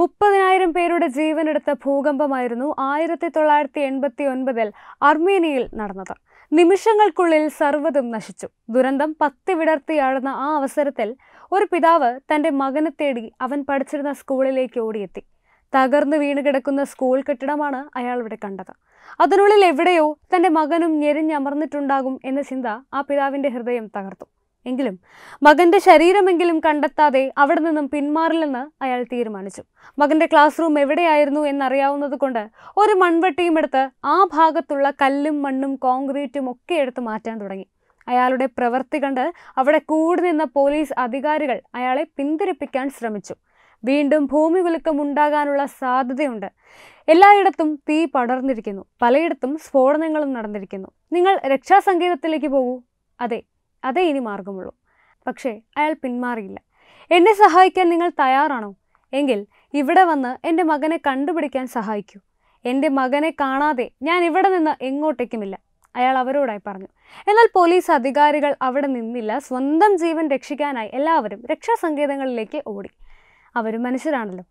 മുപ്പതിനായിരം പേരുടെ ജീവനെടുത്ത ഭൂകമ്പമായിരുന്നു ആയിരത്തി തൊള്ളായിരത്തി എൺപത്തി ഒൻപതിൽ അർമേനിയയിൽ നടന്നത് നിമിഷങ്ങൾക്കുള്ളിൽ സർവ്വതും നശിച്ചു ദുരന്തം പത്തി വിടർത്തിയാടുന്ന ആ അവസരത്തിൽ ഒരു പിതാവ് തൻ്റെ മകനെ തേടി അവൻ പഠിച്ചിരുന്ന സ്കൂളിലേക്ക് ഓടിയെത്തി തകർന്നു വീണ് കിടക്കുന്ന സ്കൂൾ കെട്ടിടമാണ് അയാൾ ഇവിടെ കണ്ടത് അതിനുള്ളിൽ എവിടെയോ തൻ്റെ മകനും ഞെരിഞ്ഞമർന്നിട്ടുണ്ടാകും എന്ന ചിന്ത ആ പിതാവിൻ്റെ ഹൃദയം തകർത്തു എങ്കിലും മകന്റെ ശരീരമെങ്കിലും കണ്ടെത്താതെ അവിടെ നിന്നും പിന്മാറില്ലെന്ന് അയാൾ തീരുമാനിച്ചു മകന്റെ ക്ലാസ് റൂം എവിടെയായിരുന്നു എന്നറിയാവുന്നത് കൊണ്ട് ഒരു മൺവെട്ടിയും എടുത്ത് ആ ഭാഗത്തുള്ള കല്ലും മണ്ണും കോൺക്രീറ്റും ഒക്കെ എടുത്ത് മാറ്റാൻ തുടങ്ങി അയാളുടെ പ്രവൃത്തി കണ്ട് അവിടെ കൂടി നിന്ന പോലീസ് അധികാരികൾ അയാളെ പിന്തിരിപ്പിക്കാൻ ശ്രമിച്ചു വീണ്ടും ഭൂമി കുലുക്കം ഉണ്ടാകാനുള്ള സാധ്യതയുണ്ട് എല്ലായിടത്തും തീ പടർന്നിരിക്കുന്നു പലയിടത്തും സ്ഫോടനങ്ങളും നടന്നിരിക്കുന്നു നിങ്ങൾ രക്ഷാസങ്കേതത്തിലേക്ക് പോകൂ അതെ അതേ ഇനി മാർഗമുള്ളൂ പക്ഷേ അയാൾ പിന്മാറിയില്ല എന്നെ സഹായിക്കാൻ നിങ്ങൾ തയ്യാറാണോ എങ്കിൽ ഇവിടെ വന്ന് എൻ്റെ മകനെ കണ്ടുപിടിക്കാൻ സഹായിക്കൂ എൻ്റെ മകനെ കാണാതെ ഞാൻ ഇവിടെ നിന്ന് എങ്ങോട്ടേക്കുമില്ല അയാൾ അവരോടായി പറഞ്ഞു എന്നാൽ പോലീസ് അധികാരികൾ അവിടെ നിന്നില്ല സ്വന്തം ജീവൻ രക്ഷിക്കാനായി എല്ലാവരും രക്ഷാസങ്കേതങ്ങളിലേക്ക് ഓടി അവരും മനുഷ്യരാണല്ലോ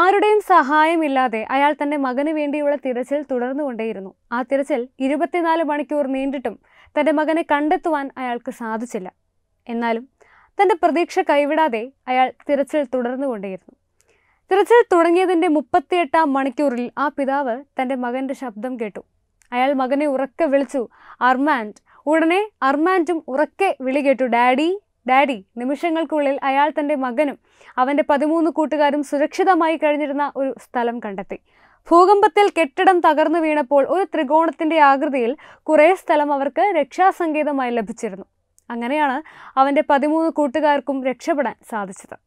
ആരുടെയും സഹായമില്ലാതെ അയാൾ തൻ്റെ മകന് വേണ്ടിയുള്ള തിരച്ചിൽ തുടർന്നുകൊണ്ടേയിരുന്നു ആ തിരച്ചിൽ ഇരുപത്തിനാല് മണിക്കൂർ നീണ്ടിട്ടും തൻ്റെ മകനെ കണ്ടെത്തുവാൻ അയാൾക്ക് സാധിച്ചില്ല എന്നാലും തൻ്റെ പ്രതീക്ഷ കൈവിടാതെ അയാൾ തിരച്ചിൽ തുടർന്നുകൊണ്ടേയിരുന്നു തിരച്ചിൽ തുടങ്ങിയതിൻ്റെ മുപ്പത്തിയെട്ടാം മണിക്കൂറിൽ ആ പിതാവ് തൻ്റെ മകൻ്റെ ശബ്ദം കേട്ടു അയാൾ മകനെ ഉറക്കെ വിളിച്ചു അർമാൻഡ് ഉടനെ അർമാൻഡും ഉറക്കെ വിളി കേട്ടു ഡാഡി ഡാഡി നിമിഷങ്ങൾക്കുള്ളിൽ അയാൾ തൻ്റെ മകനും അവൻ്റെ പതിമൂന്ന് കൂട്ടുകാരും സുരക്ഷിതമായി കഴിഞ്ഞിരുന്ന ഒരു സ്ഥലം കണ്ടെത്തി ഭൂകമ്പത്തിൽ കെട്ടിടം തകർന്നു വീണപ്പോൾ ഒരു ത്രികോണത്തിൻ്റെ ആകൃതിയിൽ കുറേ സ്ഥലം അവർക്ക് രക്ഷാസങ്കേതമായി ലഭിച്ചിരുന്നു അങ്ങനെയാണ് അവൻ്റെ പതിമൂന്ന് കൂട്ടുകാർക്കും രക്ഷപ്പെടാൻ സാധിച്ചത്